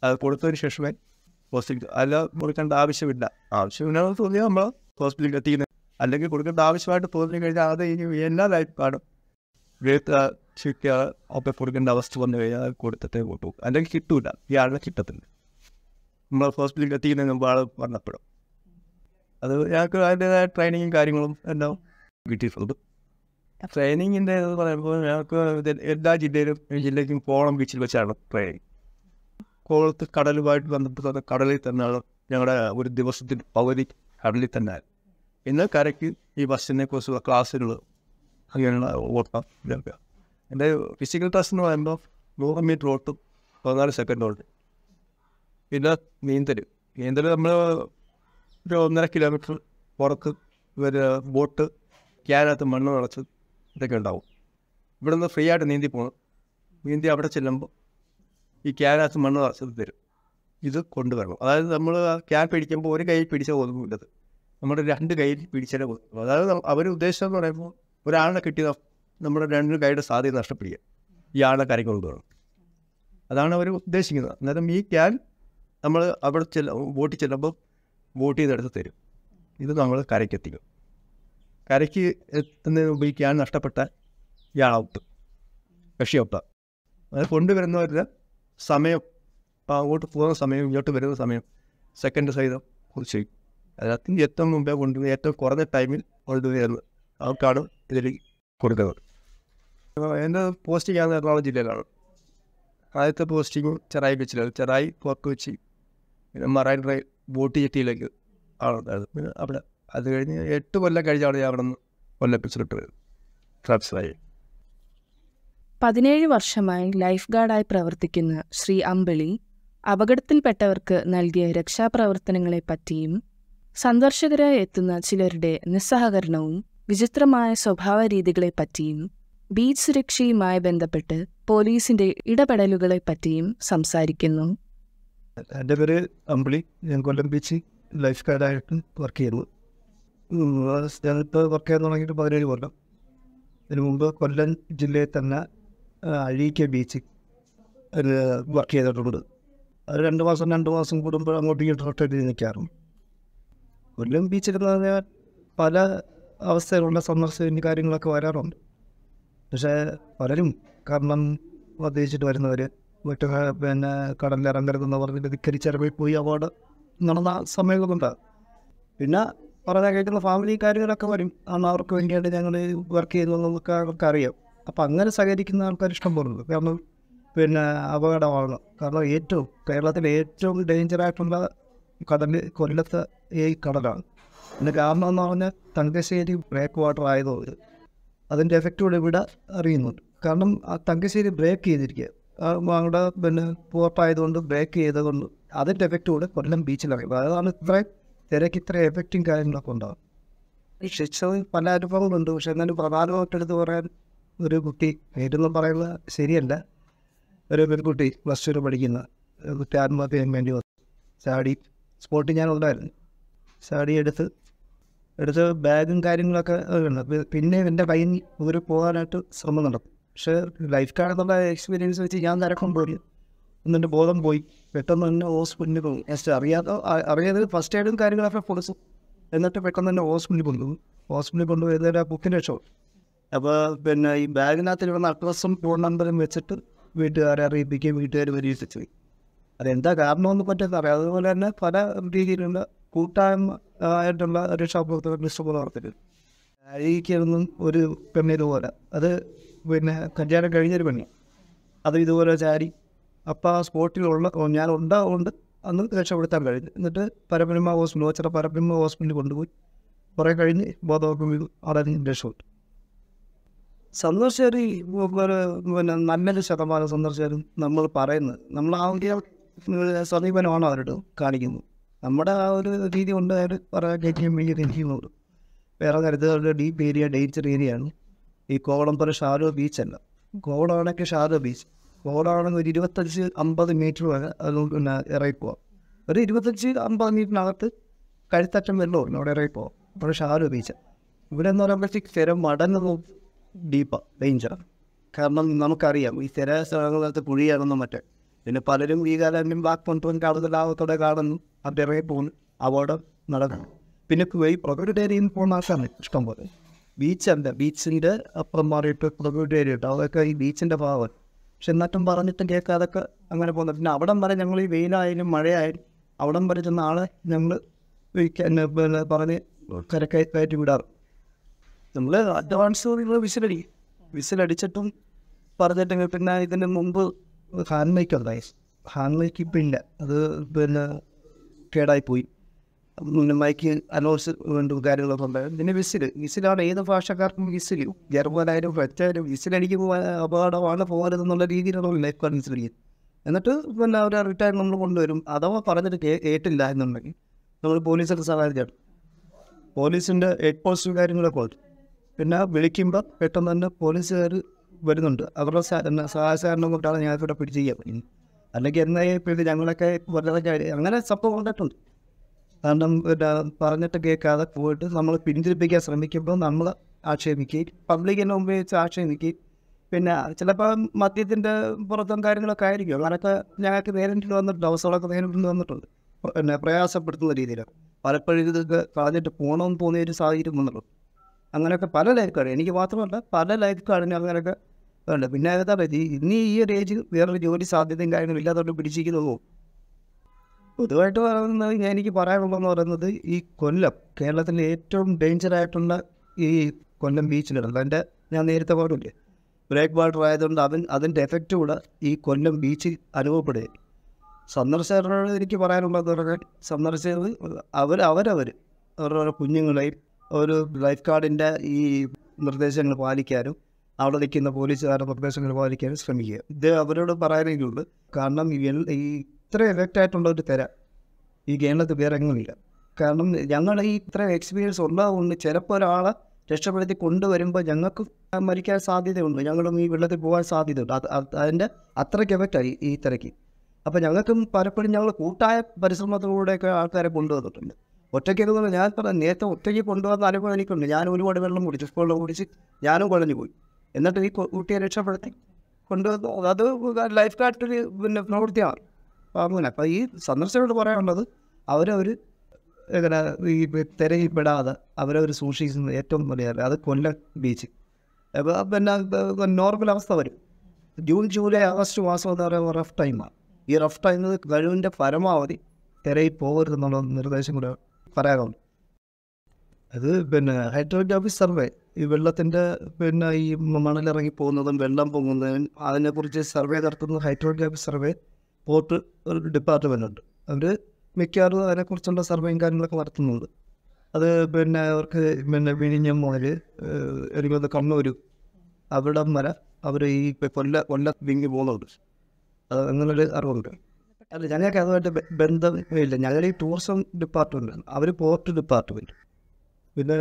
അത് കൊടുത്തതിന് ശേഷമേ ഹോസ്പിറ്റൽ അല്ല കൊടുക്കേണ്ട ആവശ്യമില്ല ആവശ്യമില്ലാന്ന് തോന്നിയാൽ നമ്മൾ ഹോസ്പിറ്റലിൽ എത്തിക്കുന്നത് അല്ലെങ്കിൽ കൊടുക്കേണ്ട ആവശ്യമായിട്ട് തോന്നി കഴിഞ്ഞാൽ അത് ഇനി എല്ലാ ലൈഫ് കാർഡും എഴുത്ത് ചുറ്റിയ ഒക്കെ കൊടുക്കേണ്ട അവസ്ഥ വന്നു കഴിഞ്ഞാൽ കൊടുത്തിട്ടേ കൊടുക്കും അല്ലെങ്കിൽ കിട്ടൂല ഈ ആളെ കിട്ടത്തില്ല നമ്മൾ ഹോസ്പിറ്റലിൽ എത്തിക്കുന്ന മുമ്പ് ആൾ വന്നപ്പോഴും അത് ഞങ്ങൾക്ക് അതിൻ്റെതായ ട്രെയിനിങ്ങും കാര്യങ്ങളും എല്ലാം കിട്ടിയിട്ടുണ്ട് ട്രെയിനിങ്ങിൻ്റെ ഇത് പറയുമ്പോൾ ഞങ്ങൾക്ക് എല്ലാ ജില്ലയിലും ജില്ലയ്ക്കും കോളം ബീച്ചിൽ വെച്ചാണ് ട്രെയിനിങ് കോളത്ത് കടലുമായിട്ട് ബന്ധപ്പെട്ട കടലിൽ തന്നെയാണ് ഞങ്ങളുടെ ഒരു ദിവസത്തിൻ്റെ പകുതി കടലിൽ തന്നെ ഇന്ന് കരയ്ക്ക് ഈ ബസ്സിനെ കുറിച്ചുള്ള ക്ലാസ്സുകൾ അങ്ങനെയുള്ള ഓട്ടം ഇതൊക്കെ എൻ്റെ ഫിസിക്കൽ ടെസ്റ്റ് എന്ന് പറയുമ്പോൾ നൂറ് മീറ്റർ ഓട്ടും പതിനാല് സെക്കൻഡ് ഓട്ട് പിന്നെ നീന്തൽ നീന്തൽ നമ്മൾ ഒരു ഒന്നര കിലോമീറ്റർ പുറത്ത് ഒരു ബോട്ട് ക്യാനകത്ത് മണ്ണ് നിറച്ച് ഇതൊക്കെ ഉണ്ടാവും ഇവിടെ നിന്ന് ഫ്രീ ആയിട്ട് നീന്തി പോകണം നീന്തി അവിടെ ചെല്ലുമ്പോൾ ഈ ക്യാനകത്ത് മണ്ണ് നിറച്ചത് തരും ഇത് കൊണ്ടുവരണം അതായത് നമ്മൾ ക്യാൻ പിടിക്കുമ്പോൾ ഒരു കൈ പിടിച്ചാൽ ഒന്നും ഇല്ലത് നമ്മുടെ രണ്ട് കൈ പിടിച്ചാലേ കൊത്തുള്ളൂ അതായത് അവരുടെ ഉദ്ദേശം എന്ന് പറയുമ്പോൾ ഒരാളെ കിട്ടിയ നമ്മുടെ രണ്ട് കൈയുടെ സാധ്യത നഷ്ടപ്പെടുക ആളെ കരയ്ക്ക് കൊണ്ടുപോകണം അതാണ് അവർ ഉദ്ദേശിക്കുന്നത് അന്നേരം ഈ ക്യാൻ നമ്മൾ അവിടെ ചെല്ല വോട്ടിൽ ചെല്ലുമ്പോൾ വോട്ട് എടുത്ത് തരും ഇത് നമ്മൾ കരയ്ക്കെത്തിക്കും കരയ്ക്ക് എത്തുന്നതിന് മുമ്പ് ഈ ക്യാൻ നഷ്ടപ്പെട്ട ഇയാൾ ഔട്ട് കക്ഷി ഔട്ട് അത് കൊണ്ടുവരുന്നവരുടെ സമയം അങ്ങോട്ട് പോകുന്ന സമയം ഇങ്ങോട്ട് വരുന്ന സമയം സെക്കൻഡ് സഹിതം കുറിച്ച് അതിനകത്ത് ഏറ്റവും മുമ്പേ കൊണ്ടുവന്ന് ഏറ്റവും കുറഞ്ഞ ടൈമിൽ കൊണ്ടുവരുന്നത് അവർക്കാണ് ഇതിൽ കൊടുത്തത് എൻ്റെ പോസ്റ്റിംഗ് ആണ് എറണാകുളം ജില്ലയിലാണ് ആദ്യത്തെ പോസ്റ്റിംഗ് ചെറായി ബീച്ചിലാണ് ചെറായി ഫോർട്ട് വെച്ച് പിന്നെ മറൈൻ ഡ്രൈവ് ബോട്ട് ജെട്ടിയിലേക്ക് ആളുണ്ടായത് പിന്നെ അവിടെ അത് കഴിഞ്ഞ് എട്ട് കൊല്ലം കഴിഞ്ഞാണ് ഞാൻ അവിടെ നിന്ന് കൊല്ലം പിച്ചിലിട്ട് ട്രാൻസ്ഫറായി പതിനേഴ് വർഷമായി ലൈഫ് ഗാർഡായി പ്രവർത്തിക്കുന്ന ശ്രീ അമ്പിളി അപകടത്തിൽപ്പെട്ടവർക്ക് നൽകിയ രക്ഷാപ്രവർത്തനങ്ങളെപ്പറ്റിയും സന്ദർശകരായി എത്തുന്ന ചിലരുടെ നിസ്സഹകരണവും വിചിത്രമായ സ്വഭാവ രീതികളെപ്പറ്റിയും ബീച്ച് സുരക്ഷയുമായി ബന്ധപ്പെട്ട് പോലീസിന്റെ ഇടപെടലുകളെ പറ്റിയും സംസാരിക്കുന്നു എൻ്റെ പേര് അമ്പിളി ഞാൻ കൊല്ലം ബീച്ച് ലൈഫ് ഗാർഡായിട്ട് വർക്ക് ചെയ്യുന്നു ഞാനിപ്പോൾ വർക്ക് ചെയ്യാൻ തുടങ്ങിയിട്ട് പതിനേഴ് കൊല്ലം ഇതിനു മുമ്പ് കൊല്ലം ജില്ലയിൽ തന്നെ അഴീക്ക ബീച്ച് വർക്ക് ചെയ്തിട്ടുണ്ട് അത് രണ്ട് മാസം രണ്ട് മാസം കൂടുമ്പോൾ അങ്ങോട്ടേക്ക് റൊട്ടേറ്റ് നിൽക്കാറുണ്ട് കൊല്ലം ബീച്ചിലെന്ന് പറഞ്ഞാൽ പല അവസ്ഥകളുള്ള സന്ദർശന കാര്യങ്ങളൊക്കെ വരാറുണ്ട് പക്ഷേ പലരും കാരണം ഉദ്ദേശിച്ചിട്ട് വരുന്നവർ മറ്റു പിന്നെ കടലിലിറങ്ങരുതെന്ന് പറഞ്ഞിട്ട് ധിക്കരിച്ചിറങ്ങി പോയി അവാർഡ് നടന്ന സമയങ്ങളുണ്ട് പിന്നെ പറഞ്ഞാൽ കേൾക്കുന്ന ഫാമിലി കാര്യങ്ങളൊക്കെ വരും കാരണം അവർക്ക് വേണ്ടിയിട്ട് ഞങ്ങൾ വർക്ക് എന്നൊക്കെ അവർക്ക് അറിയാം അപ്പം അങ്ങനെ സഹകരിക്കുന്ന ആൾക്കാർ ഇഷ്ടം പോകുന്നത് കാരണം പിന്നെ അപകടമാണ് കാരണം ഏറ്റവും കേരളത്തിലെ ഏറ്റവും ഡേഞ്ചറായിട്ടുള്ള കടലിൽ കൊല്ലത്ത് ഈ കടലാണ് അതിൻ്റെ കാരണം എന്ന് പറഞ്ഞാൽ തങ്കശ്ശേരി ബ്രേക്ക് വാട്ടർ ആയതുകൊണ്ട് അതിൻ്റെ എഫക്റ്റോട് ഇവിടെ അറിയുന്നുണ്ട് കാരണം ആ തങ്കശ്ശേരി ബ്രേക്ക് ചെയ്തിരിക്കുക അവിടെ പിന്നെ പോർട്ടായതുകൊണ്ട് ബ്രേക്ക് ചെയ്തതുകൊണ്ട് അതിൻ്റെ എഫക്റ്റോട് കൊല്ലം ബീച്ചിൽ അറിയുന്നത് അതാണ് ഇത്രയും തിരക്ക് ഇത്രയും എഫക്റ്റും കാര്യങ്ങളൊക്കെ ഉണ്ടാകും ശിക്ഷ പല അനുഭവങ്ങളുണ്ട് പക്ഷെ എന്നാലും പ്രധാനമായിട്ട് എടുത്ത് പറയാൻ ഒരു കുട്ടി പേരൊന്നും പറയുന്നത് ശരിയല്ല ഒരു പെൺകുട്ടി പ്ലസ് ടു പഠിക്കുന്ന കുട്ടി ആത്മഹത്യ വേണ്ടി വന്നു ചാടി സ്പോട്ടിൽ ഞാൻ ഉണ്ടായിരുന്നു ചാടി എടുത്ത് എടുത്ത് ബാഗും കാര്യങ്ങളൊക്കെ ഉണ്ട് പിന്നെ എൻ്റെ കയ്യിൽ ഊരി പോകാനായിട്ട് ശ്രമം നടക്കും പക്ഷേ ലൈഫ് ഗാർഡ് എന്നുള്ള എക്സ്പീരിയൻസ് വെച്ച് ഞാൻ നിരക്കുമ്പോൾ എന്നെ ബോധം പോയി പെട്ടെന്ന് തന്നെ ഹോസ്പിറ്റലിൽ പോകും ജസ്റ്റ് അറിയാത്ത അറിയാതെ ഫസ്റ്റ് എയ്ഡും കാര്യങ്ങളൊക്കെ പൊളിച്ചു എന്നിട്ട് പെട്ടെന്ന് തന്നെ ഹോസ്പിറ്റലിൽ കൊണ്ടുപോകും ഹോസ്പിറ്റലിൽ കൊണ്ടുപോയത് ആ ബുക്കിൻ്റെ ഷോ അപ്പോൾ പിന്നെ ഈ ബാഗിനകത്ത് ഇവിടെ അഡ്രസ്സും ഫോൺ നമ്പറും വെച്ചിട്ട് വീട്ടുകാരെ അറിയിപ്പിക്കുകയും വീട്ടുകാർ പരീക്ഷിച്ചു അതെന്താ കാരണമെന്ന് പറ്റാത്ത അറിയാം അതുപോലെ തന്നെ പല രീതിയിലുള്ള കൂട്ടായ്മ ആയിട്ടുള്ള രക്ഷാപ്രവർത്തന മിശ്രമം നടത്തരുത് അഴീക്കൊന്നും ഒരു പെണ്ണ് ഇതുപോലെ അത് പിന്നെ കല്യാണം കഴിഞ്ഞൊരു പെണ്ണി അത് ഇതുപോലെ ചാരി അപ്പം ആ സ്പോട്ടിലുള്ള ഞാൻ ഉണ്ടാവുകൊണ്ട് അന്ന് രക്ഷപ്പെടുത്താൻ കഴിഞ്ഞു എന്നിട്ട് പരബ്രഹ്മ ഹോസ്പിറ്റൽ വെച്ചിട്ട് പരബ്രഹ്മ ഹോസ്പിറ്റലിൽ കൊണ്ടുപോയി കുറേ കഴിഞ്ഞ് ബോധവൽക്കം അവിടെ രക്ഷപ്പെട്ടു സന്ദർശകർ പിന്നെ നല്ലൊരു ശതമാനം സന്ദർശകരും നമ്മൾ പറയുന്നത് നമ്മൾ ആ സമീപനമാണ് അവരോട് കാണിക്കുന്നത് നമ്മുടെ ആ ഒരു രീതി ഉണ്ട് അവർ പറയാൻ കയറ്റിയും വലിയ തിരിക്കുന്നുണ്ട് വേറെ നേരത്തെ അവരുടെ ഡീപ്പ് ഏരിയ ഡേഞ്ചർ ഏരിയയാണ് ഈ കോവളം പറ ഷാരോ ബീച്ച് അല്ല കോവളമാണെങ്കിൽ ഷാരോ ബീച്ച് കോവളമാണെങ്കിൽ ഒരു ഇരുപത്തഞ്ച് അമ്പത് മീറ്റർ വരെ അത് പിന്നെ ഇറങ്ങിപ്പോവാം ഒരു ഇരുപത്തഞ്ച് അമ്പത് മീറ്ററിനകത്ത് കഴുത്തറ്റം വെള്ളമില്ല അവിടെ ഇറങ്ങിപ്പോവാം പോവാം അപ്പോൾ ഷാരോ ബീച്ച് ഇവിടെ എന്ന് പറയുമ്പോഴത്തേക്ക് സ്ഥിരം മടങ്ങുന്നു ഡീപ്പാണ് ഡേഞ്ചറാണ് കാരണം നമുക്കറിയാം ഈ സ്ഥിര സ്ഥലങ്ങളിലത്തെ കുഴിയാണെന്നും മറ്റേ പിന്നെ പലരും ഈ കാലം ബ്ലാക്ക് പന്ത്രൻ കൂടുതൽ കാണുന്നു അതിറങ്ങി പോകുന്നു അവാർഡ് നടക്കുന്നു പിന്നെ കുവൈ പ്രൊക്യൂട്ടേറിയൻ പോകുന്ന ആൾക്കാരാണ് ഇഷ്ടംപോലെ ബീച്ചല്ല ബീച്ചിൻ്റെ അപ്പുറം മാറിയിട്ട് പ്രകൃതി ഏരിയ ഉണ്ട് അതൊക്കെ ഈ ബീച്ചിൻ്റെ ഭാഗം പക്ഷെ എന്നിട്ടും പറഞ്ഞിട്ടും കേൾക്കാതൊക്കെ അങ്ങനെ പോകുന്നത് പിന്നെ അവിടം വരെ ഞങ്ങൾ ഈ വെയിലായാലും മഴയായാലും അവിടം വരെ ചെന്ന ആളെ ഞങ്ങൾ പറഞ്ഞ് കരക്കയറ്റി കയറ്റി വിടാറ് നമ്മൾ അഡ്വാൻസ് വിസിലടി വിസിലടിച്ചിട്ടും പറഞ്ഞിട്ടെങ്കിൽ പിന്നെ ഇതിന് മുമ്പ് ഹാൻഡ് മേക്ക് അത് നൈസ് ഹാൻഡ് മേക്ക് ഇപ്പം ഇല്ല അത് പിന്നെ കേടായി പോയി പിന്നെ മൈക്ക് അനൗൺസ് കാര്യങ്ങളൊക്കെ ഉണ്ടായിരുന്നു പിന്നെ വിസിൽ വിസിലാണ് ഏത് ഭാഷക്കാർക്കും വിസിൽ ജർമ്മനായാലും ഫ്രഞ്ചായാലും വിസിലടിക്ക് പോകാൻ അപകടമാണ് എന്നുള്ള രീതിയിലുള്ള ലൈഫ് ഗാർഡൻസ് വിളിക്കുന്നത് എന്നിട്ട് പിന്നെ അവർ റിട്ടയർ നമ്മൾ കൊണ്ടുവരും അഥവാ പറഞ്ഞിട്ട് കേട്ടില്ല എന്നുണ്ടെങ്കിൽ നമ്മൾ പോലീസിൻ്റെ സഹായം പോലീസിൻ്റെ ഹെഡ് പോസ്റ്റും കാര്യങ്ങളൊക്കെ ഉണ്ട് പിന്നെ വിളിക്കുമ്പോൾ പെട്ടെന്ന് തന്നെ പോലീസുകാർ വരുന്നുണ്ട് അവരുടെ സഹകരണം കൊണ്ടാണ് ഇവിടെ പിടിച്ച് ചെയ്യാൻ അല്ലെങ്കിൽ എന്നായപ്പോഴത്തേക്ക് ഞങ്ങളൊക്കെ വളരെ അങ്ങനെ സപ്പം കൊണ്ടിട്ടുണ്ട് കാരണം പറഞ്ഞിട്ട് കേൾക്കാതെ പോയിട്ട് നമ്മൾ പിന്തിരിപ്പിക്കാൻ ശ്രമിക്കുമ്പോൾ നമ്മൾ ആക്ഷേപിക്കുകയും പബ്ലിക്കിൻ്റെ മുമ്പ് വെച്ച് ആക്ഷേപിക്കുകയും പിന്നെ ചിലപ്പോൾ മദ്യത്തിൻ്റെ പുറത്തും കാര്യങ്ങളൊക്കെ ആയിരിക്കും അങ്ങനെയൊക്കെ ഞങ്ങൾക്ക് നേരിട്ട് വന്നിട്ടുണ്ട് അവസരങ്ങളൊക്കെ നേരിട്ട് വന്നിട്ടുണ്ട് പിന്നെ പ്രയാസപ്പെടുത്തുന്ന രീതിയിലൊക്കെ പലപ്പോഴും ഇതൊക്കെ കളഞ്ഞിട്ട് പോകണമെന്ന് തോന്നിയ ഒരു സാഹചര്യം വന്നിട്ടുണ്ട് അങ്ങനെയൊക്കെ പല ലൈഫ് കാർഡ് എനിക്ക് മാത്രമല്ല പല ലൈഫ് കാർഡിനും അങ്ങനെയൊക്കെ അതുകൊണ്ട് പിന്നെ അതാ പറ്റി ഇന്ന് ഈ ഒരു ഏജ് വേറൊരു ജോലി സാധ്യതയും കാര്യങ്ങളും ഇല്ലാത്തതുകൊണ്ട് പിടിച്ചിരിക്കുന്നു പൊതുവായിട്ട് പറയുന്നത് ഞാൻ എനിക്ക് പറയാനുള്ളതെന്ന് പറയുന്നത് ഈ കൊല്ലം കേരളത്തിലെ ഏറ്റവും ഡേഞ്ചർ ആയിട്ടുള്ള ഈ കൊല്ലം ബീച്ചിലുണ്ട് അതിൻ്റെ ഞാൻ നേരത്തെ പറഞ്ഞില്ലേ ബ്രേക്ക് വാട്ടർ ആയതുകൊണ്ട് അവൻ അതിൻ്റെ എഫക്റ്റ് കൂടെ ഈ കൊല്ലം ബീച്ച് അനുഭവപ്പെടുക സന്ദർശകരോട് എനിക്ക് പറയാനുള്ളത് പറഞ്ഞാൽ സന്ദർശകർ അവർ അവരവർ അവരുടെ കുഞ്ഞുങ്ങളെയും ഒരു ലൈഫ് ഗാർഡിൻ്റെ ഈ നിർദ്ദേശങ്ങൾ പാലിക്കാനും അവിടെ നിൽക്കുന്ന പോലീസുകാരുടെ നിർദ്ദേശങ്ങൾ പാലിക്കാൻ ശ്രമിക്കുക ഇത് അവരോട് പറയാനെങ്കിലുള്ളൂ കാരണം ഈ ഇത്ര എഫക്റ്റ് ആയിട്ടുള്ള ഒരു തിര ഈ കേരളത്തിൽ വേറെ എങ്ങനെയില്ല കാരണം ഞങ്ങൾ ഈ ഇത്ര എക്സ്പീരിയൻസ് ഉള്ളതുകൊണ്ട് ചിലപ്പോൾ ഒരാളെ രക്ഷപ്പെടുത്തി കൊണ്ടുവരുമ്പോൾ ഞങ്ങൾക്ക് മരിക്കാൻ സാധ്യതയുണ്ട് ഞങ്ങളും ഈ വെള്ളത്തിൽ പോകാൻ സാധ്യതയുണ്ട് അത് അതിൻ്റെ അത്രയ്ക്ക് എഫക്റ്റായി ഈ തിരക്ക് അപ്പോൾ ഞങ്ങൾക്കും പലപ്പോഴും ഞങ്ങൾ കൂട്ടായ പരിശ്രമത്തിലൂടെയൊക്കെ ആൾക്കാരെ കൊണ്ടുവന്നിട്ടുണ്ട് പറഞ്ഞാൽ ഞാൻ പറഞ്ഞു നേരത്തെ ഒറ്റയ്ക്ക് കൊണ്ടുവന്ന അനുഭവം എനിക്കുണ്ട് ഞാൻ ഒരുപാട് വെള്ളം കുടിച്ചു സ്കൂളിൽ കുടിച്ച് ഞാനും കുഴഞ്ഞു പോയി എന്നിട്ട് ഈ കുട്ടിയെ രക്ഷപ്പെടുത്തി കൊണ്ടുവന്നു അത് ലൈഫ് ഗാർഡിൽ പിന്നെ പ്രവൃത്തിയാണ് അങ്ങനെ അപ്പോൾ ഈ സന്ദർശകരോട് പറയാനുള്ളത് അവരവർ ഇങ്ങനെ ഈ തിരയിൽപ്പെടാതെ അവരവർ സൂക്ഷിക്കുന്നത് ഏറ്റവും വലിയ അത് കൊല്ലം ബീച്ച് അപ്പോൾ പിന്നെ നോർമൽ അവസ്ഥ വരും ജൂൺ ജൂലൈ ആഗസ്റ്റ് മാസം എന്ന് പറയുമ്പോൾ റഫ് ടൈമാണ് ഈ റഫ് ടൈമിൽ കഴിവിൻ്റെ പരമാവധി തിരയിൽ പോകരുതെന്നുള്ള നിർദ്ദേശം കൂടെ പറയാറുണ്ട് അത് പിന്നെ ഹൈഡ്രോഗ്രാഫി സർവേ ഈ വെള്ളത്തിൻ്റെ പിന്നെ ഈ മണലിറങ്ങി പോകുന്നതും വെള്ളം പൊങ്ങുന്നതും അതിനെക്കുറിച്ച് സർവേ നടത്തുന്ന ഹൈഡ്രോഗ്രാഫി സർവേ പോർട്ട് ഒരു ഡിപ്പാർട്ട്മെൻ്റ് ഉണ്ട് അവർ മിക്കവാറും അതിനെക്കുറിച്ചുള്ള സർവേയും കാര്യങ്ങളൊക്കെ നടത്തുന്നുണ്ട് അത് പിന്നെ അവർക്ക് പിന്നെ വിഴിഞ്ഞം മുതൽ എറിയുന്നത് കണ്ണൂർ അവിടം വരെ അവർ ഈ കൊല്ല കൊല്ല വിങ്ങി പോകുന്നുണ്ട് അത് അങ്ങനൊരു അറിവുണ്ട് അല്ല ഞങ്ങൾക്ക് അതുമായിട്ട് ബന്ധം ഇല്ല ഞങ്ങളുടെ ഈ ടൂറിസം ഡിപ്പാർട്ട്മെൻറ്റ് അവർ പോർട്ട് ഡിപ്പാർട്ട്മെൻറ്റ് പിന്നെ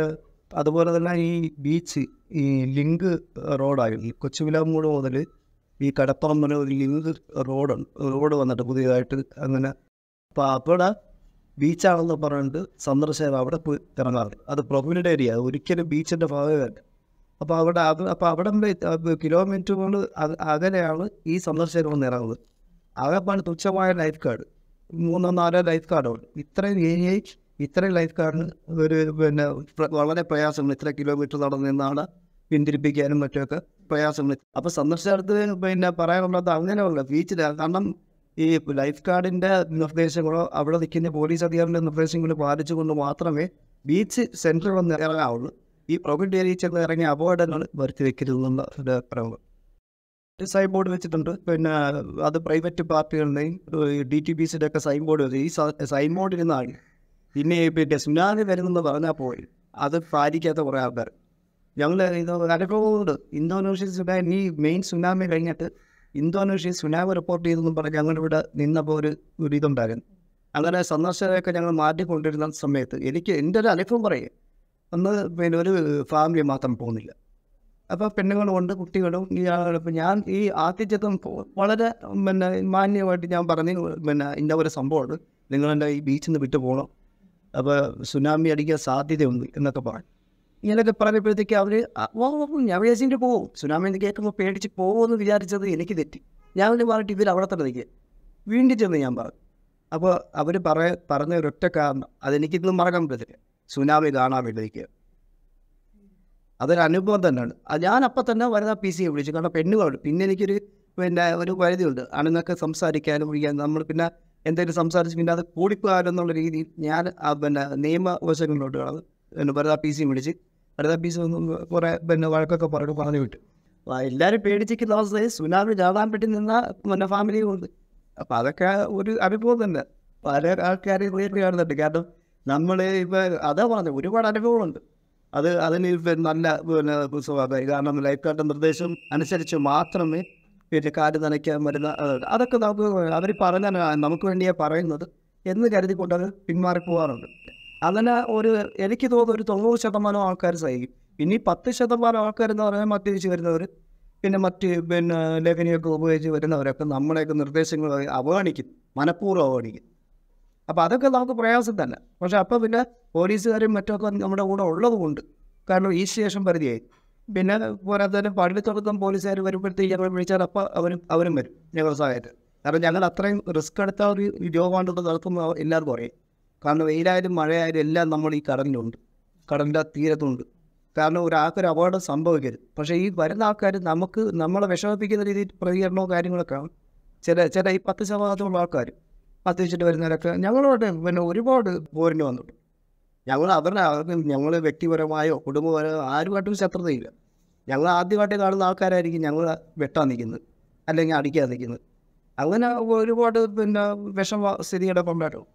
അതുപോലെ തന്നെ ഈ ബീച്ച് ഈ ലിങ്ക് റോഡായിരുന്നു കൊച്ചുവിലാമൂട് മുതൽ ഈ കടപ്പുറം വരെ ഒരു ലിങ്ക് റോഡുണ്ട് റോഡ് വന്നിട്ട് പുതിയതായിട്ട് അങ്ങനെ അപ്പോൾ അവിടെ ബീച്ചാണെന്ന് പറഞ്ഞിട്ട് സന്ദർശകർ അവിടെ പോയി ഇറങ്ങാറുണ്ട് അത് പ്രൊഫിനഡ് ഏരിയ ഒരിക്കലും ബീച്ചിൻ്റെ ഭാഗമല്ല അപ്പോൾ അവിടെ അത് അപ്പോൾ അവിടെ കിലോമീറ്റർ കൊണ്ട് അകലെയാണ് ഈ സന്ദർശകർ വന്ന് ഇറങ്ങുന്നത് അകപ്പാണ് തുച്ഛമായ ലൈഫ് കാർഡ് മൂന്നോ നാലോ ലൈഫ് കാർഡുണ്ട് ഇത്രയും ഏരിയയിൽ ഇത്ര ലൈഫ് കാർഡിന് ഒരു പിന്നെ വളരെ പ്രയാസങ്ങൾ ഇത്ര കിലോമീറ്റർ നിന്നാണ് പിന്തിരിപ്പിക്കാനും മറ്റുമൊക്കെ പ്രയാസങ്ങൾ അപ്പോൾ സന്ദർശനാർത്ഥത്തിന് പിന്നെ പറയാനുള്ളത് അങ്ങനെയുള്ള ബീച്ചിൽ കാരണം ഈ ലൈഫ് ഗാർഡിന്റെ നിർദ്ദേശങ്ങളോ അവിടെ നിൽക്കുന്ന പോലീസ് അധികാരിന്റെ നിർദ്ദേശങ്ങളോ പാലിച്ചുകൊണ്ട് മാത്രമേ ബീച്ച് സെന്ററിൽ വന്ന് ഇറങ്ങാവുള്ളൂ ഈ പ്രൊവിഡ് ഏരിയ ചെന്ന് ഇറങ്ങിയ അപകടങ്ങൾ വരുത്തി വെക്കരുതെന്നുള്ള സൈൻ ബോർഡ് വെച്ചിട്ടുണ്ട് പിന്നെ അത് പ്രൈവറ്റ് പാർട്ടികളുടെയും ഡി ടി ബി സിയുടെ ഒക്കെ സൈൻ ബോർഡ് വെച്ചു ഈ സൈൻ ബോർഡിരുന്നാണ് പിന്നെ പിന്നെ സുനാമി വരുന്നെന്ന് പറഞ്ഞാൽ പോയി അത് പാലിക്കാത്ത കുറേ ആൾക്കാർ ഞങ്ങൾ ഇത് അനുഭവമുണ്ട് ഇന്തോനേഷ്യ സുനാമി ഈ മെയിൻ സുനാമി കഴിഞ്ഞിട്ട് ഇന്തോനേഷ്യ സുനാമി റിപ്പോർട്ട് ചെയ്തെന്ന് പറഞ്ഞ് ഞങ്ങളുടെ ഇവിടെ നിന്നപ്പോൾ ഒരു ഒരു ഇതുണ്ടായിരുന്നു അങ്ങനെ സന്ദർശകരൊക്കെ ഞങ്ങൾ മാറ്റിക്കൊണ്ടിരുന്ന സമയത്ത് എനിക്ക് എൻ്റെ ഒരു അനുഭവം പറയും ഒന്ന് പിന്നെ ഒരു ഫാമിലി മാത്രം പോകുന്നില്ല അപ്പോൾ പെണ്ണുങ്ങളും ഉണ്ട് കുട്ടികളും ഈ ആളുകളിപ്പോൾ ഞാൻ ഈ ആദ്യത്തെത്തും വളരെ പിന്നെ മാന്യമായിട്ട് ഞാൻ പറഞ്ഞു പിന്നെ ഇന്ന ഒരു സംഭവമുണ്ട് നിങ്ങളെൻ്റെ ഈ ബീച്ചിൽ നിന്ന് വിട്ടു പോകണം അപ്പോൾ സുനാമി അടിക്കാൻ സാധ്യതയുണ്ട് എന്നൊക്കെ പറഞ്ഞു ഇങ്ങനെയൊക്കെ പറഞ്ഞപ്പോഴത്തേക്ക് അവർ ഞാൻ വിചാരിച്ചിട്ട് പോകും സുനാമി എന്ന് കേൾക്കുമ്പോൾ പേടിച്ച് പോകുമെന്ന് വിചാരിച്ചത് എനിക്ക് തെറ്റി ഞാൻ പിന്നെ പറഞ്ഞിട്ട് ഇവർ അവിടെ തന്നെ നിൽക്കുക വീണ്ടും ചെന്ന് ഞാൻ പറഞ്ഞു അപ്പോൾ അവർ പറ പറഞ്ഞ ഒരൊറ്റ കാരണം അതെനിക്കിന്നും മറക്കാൻ പറ്റത്തില്ല സുനാമി കാണാൻ വേണ്ടി നിൽക്കുക അതൊരു അനുഭവം തന്നെയാണ് ഞാൻ അപ്പം തന്നെ വരുന്ന പി സിയെ വിളിച്ചു കാരണം പെണ്ണുകളുണ്ട് പിന്നെ എനിക്കൊരു പിന്നെ ഒരു പരിധിയുണ്ട് അണുന്നൊക്കെ സംസാരിക്കാനും വിളിക്കാനും നമ്മൾ പിന്നെ എന്തെങ്കിലും സംസാരിച്ച് പിന്നെ അത് എന്നുള്ള രീതിയിൽ ഞാൻ പിന്നെ നിയമവശങ്ങളിലോട്ട് കടന്ന് പിന്നെ ഭരത പി സി വിളിച്ച് ഭരത പി സി ഒന്ന് കുറേ പിന്നെ വഴക്കൊക്കെ പറഞ്ഞു പറഞ്ഞു വിട്ടു എല്ലാവരും പേടിച്ചിരിക്കുന്ന അവസ്ഥയിൽ സുനാമി ചാടാൻ പറ്റി നിന്ന പിന്നെ ഫാമിലിയും ഉണ്ട് അപ്പം അതൊക്കെ ഒരു അനുഭവം തന്നെ പല ആൾക്കാരെ നേരിട്ട് കാണുന്നുണ്ട് കാരണം നമ്മൾ ഇപ്പം അതാ പറഞ്ഞത് ഒരുപാട് അനുഭവങ്ങളുണ്ട് അത് അതിന് നല്ല പിന്നെ കാരണം ലൈഫ് ഗാർഡ് നിർദ്ദേശം അനുസരിച്ച് മാത്രമേ പിന്നെ കാല് നനയ്ക്കാൻ വരുന്ന അതൊക്കെ നമുക്ക് അവർ പറഞ്ഞാൽ നമുക്ക് വേണ്ടിയാ പറയുന്നത് എന്ന് കരുതിക്കൊണ്ട് അത് പിന്മാറിപ്പോകാറുണ്ട് അങ്ങനെ ഒരു എനിക്ക് തോന്നുന്നു ഒരു തൊണ്ണൂറ് ശതമാനം ആൾക്കാർ സഹിക്കും ഇനി പത്ത് ശതമാനം ആൾക്കാർ എന്ന് പറഞ്ഞാൽ മദ്യപിച്ച് വരുന്നവർ പിന്നെ മറ്റ് പിന്നെ ലേഖനിയൊക്കെ ഉപയോഗിച്ച് വരുന്നവരൊക്കെ നമ്മളെയൊക്കെ നിർദ്ദേശങ്ങൾ അവഗണിക്കും മനഃപൂർവ്വം അവഗണിക്കും അപ്പം അതൊക്കെ നമുക്ക് പ്രയാസം തന്നെ പക്ഷെ അപ്പം പിന്നെ പോലീസുകാരും മറ്റൊക്കെ നമ്മുടെ കൂടെ ഉള്ളതുകൊണ്ട് കാരണം ഈ സ്റ്റേഷൻ പരിധിയായി പിന്നെ പോരാതെ പള്ളി തുടക്കം പോലീസുകാർ വരുമ്പോഴത്തേക്ക് ഞങ്ങൾ വിളിച്ചാൽ അപ്പം അവരും അവരും വരും ഞങ്ങൾ സഹായത്ത് കാരണം ഞങ്ങൾ അത്രയും റിസ്ക് എടുത്ത ഒരു ഉദ്യോഗമാണെന്ന് തുടക്കം എല്ലാവർക്കും അറിയാം കാരണം വെയിലായാലും മഴയായാലും എല്ലാം നമ്മൾ ഈ കടലിലുണ്ട് കടലിൻ്റെ തീരത്തുണ്ട് കാരണം ഒരാൾക്കൊരു അപകടം സംഭവിക്കരുത് പക്ഷേ ഈ വരുന്ന ആൾക്കാർ നമുക്ക് നമ്മളെ വിഷമിപ്പിക്കുന്ന രീതിയിൽ പ്രതികരണമോ കാര്യങ്ങളൊക്കെ ആണ് ചില ചില ഈ പത്ത് ശതമാനത്തോളം ആൾക്കാർ പത്ത് വെച്ചിട്ട് വരുന്നവരൊക്കെ ഞങ്ങളോട് പിന്നെ ഒരുപാട് പോരിന് വന്നിട്ടുണ്ട് ഞങ്ങൾ അവരുടെ ഞങ്ങൾ വ്യക്തിപരമായോ കുടുംബപരമോ ആരുമായിട്ടും ശത്രുതയില്ല ഞങ്ങൾ ആദ്യമായിട്ട് കാണുന്ന ആൾക്കാരായിരിക്കും ഞങ്ങൾ വെട്ടാൻ നിൽക്കുന്നത് അല്ലെങ്കിൽ അടിക്കാൻ നിൽക്കുന്നത് അങ്ങനെ ഒരുപാട് പിന്നെ വിഷമ സ്ഥിതിയുടെ കൊണ്ടാട്ടും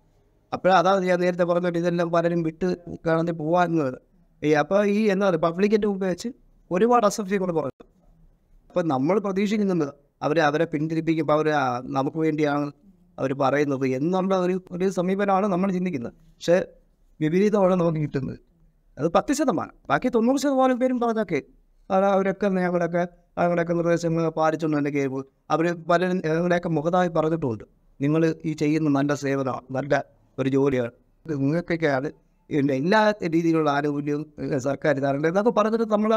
അപ്പോഴതാ ഞാൻ നേരത്തെ പറഞ്ഞിട്ട് ഇതെല്ലാം പലരും വിട്ട് കാണാതെ പോകാമെന്നത് ഈ അപ്പോൾ ഈ എന്താ പറയുക പബ്ലിക്കിൻ്റെ മുമ്പ് വെച്ച് ഒരുപാട് അസഫ്യങ്ങൾ പറഞ്ഞു അപ്പോൾ നമ്മൾ പ്രതീക്ഷിക്കുന്നുണ്ട് അവരെ അവരെ പിന്തിരിപ്പിക്കും അവർ നമുക്ക് വേണ്ടിയാണ് അവർ പറയുന്നത് എന്നുള്ള ഒരു ഒരു സമീപനമാണ് നമ്മൾ ചിന്തിക്കുന്നത് പക്ഷേ വിപരീതമാണ് നമുക്ക് കിട്ടുന്നത് അത് പത്ത് ശതമാനം ബാക്കി തൊണ്ണൂറ് ശതമാനം പേരും പറഞ്ഞൊക്കെ അതാ അവരൊക്കെ ഞങ്ങളൊക്കെ അങ്ങനെയൊക്കെ നിർദ്ദേശങ്ങൾ പാലിച്ചൊന്നും എൻ്റെ കേൾക്കും അവർ പലരും ഞങ്ങളുടെയൊക്കെ മുഖതായി പറഞ്ഞിട്ടുമുണ്ട് നിങ്ങൾ ഈ ചെയ്യുന്ന നല്ല സേവന നല്ല ഒരു ജോലിയാണ് നിങ്ങൾക്കൊക്കെയാണ് പിന്നെ എല്ലാ രീതിയിലുള്ള ആനുകൂല്യവും സർക്കാർ തരേണ്ടത് എന്നൊക്കെ പറഞ്ഞിട്ട് നമ്മൾ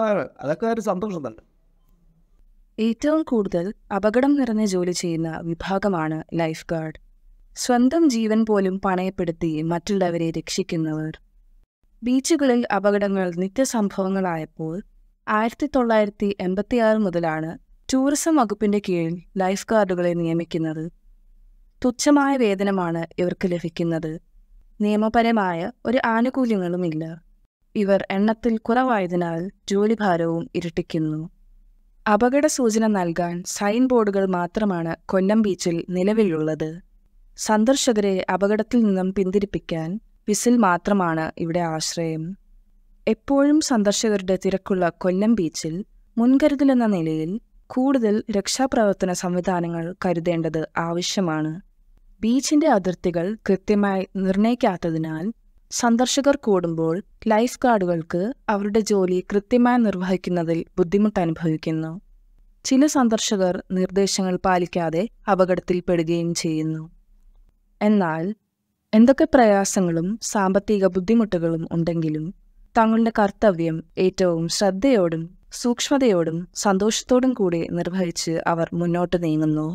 അതൊക്കെ ഒരു സന്തോഷം തന്നെ ഏറ്റവും കൂടുതൽ അപകടം നിറഞ്ഞ ജോലി ചെയ്യുന്ന വിഭാഗമാണ് ലൈഫ് ഗാർഡ് സ്വന്തം ജീവൻ പോലും പണയപ്പെടുത്തി മറ്റുള്ളവരെ രക്ഷിക്കുന്നവർ ബീച്ചുകളിൽ അപകടങ്ങൾ നിത്യസംഭവങ്ങളായപ്പോൾ ആയിരത്തി തൊള്ളായിരത്തി എൺപത്തിയാറ് മുതലാണ് ടൂറിസം വകുപ്പിന്റെ കീഴിൽ ലൈഫ് ഗാർഡുകളെ നിയമിക്കുന്നത് തുച്ഛമായ വേതനമാണ് ഇവർക്ക് ലഭിക്കുന്നത് നിയമപരമായ ഒരു ആനുകൂല്യങ്ങളുമില്ല ഇവർ എണ്ണത്തിൽ കുറവായതിനാൽ ജോലിഭാരവും ഇരട്ടിക്കുന്നു അപകട സൂചന നൽകാൻ സൈൻ ബോർഡുകൾ മാത്രമാണ് കൊല്ലം ബീച്ചിൽ നിലവിലുള്ളത് സന്ദർശകരെ അപകടത്തിൽ നിന്നും പിന്തിരിപ്പിക്കാൻ വിസിൽ മാത്രമാണ് ഇവിടെ ആശ്രയം എപ്പോഴും സന്ദർശകരുടെ തിരക്കുള്ള കൊല്ലം ബീച്ചിൽ മുൻകരുതലെന്ന നിലയിൽ കൂടുതൽ രക്ഷാപ്രവർത്തന സംവിധാനങ്ങൾ കരുതേണ്ടത് ആവശ്യമാണ് ബീച്ചിന്റെ അതിർത്തികൾ കൃത്യമായി നിർണയിക്കാത്തതിനാൽ സന്ദർശകർ കൂടുമ്പോൾ ലൈഫ് ഗാർഡുകൾക്ക് അവരുടെ ജോലി കൃത്യമായി നിർവഹിക്കുന്നതിൽ ബുദ്ധിമുട്ട് അനുഭവിക്കുന്നു ചില സന്ദർശകർ നിർദ്ദേശങ്ങൾ പാലിക്കാതെ അപകടത്തിൽപ്പെടുകയും ചെയ്യുന്നു എന്നാൽ എന്തൊക്കെ പ്രയാസങ്ങളും സാമ്പത്തിക ബുദ്ധിമുട്ടുകളും ഉണ്ടെങ്കിലും തങ്ങളുടെ കർത്തവ്യം ഏറ്റവും ശ്രദ്ധയോടും സൂക്ഷ്മതയോടും സന്തോഷത്തോടും കൂടി നിർവഹിച്ച് അവർ മുന്നോട്ട് നീങ്ങുന്നു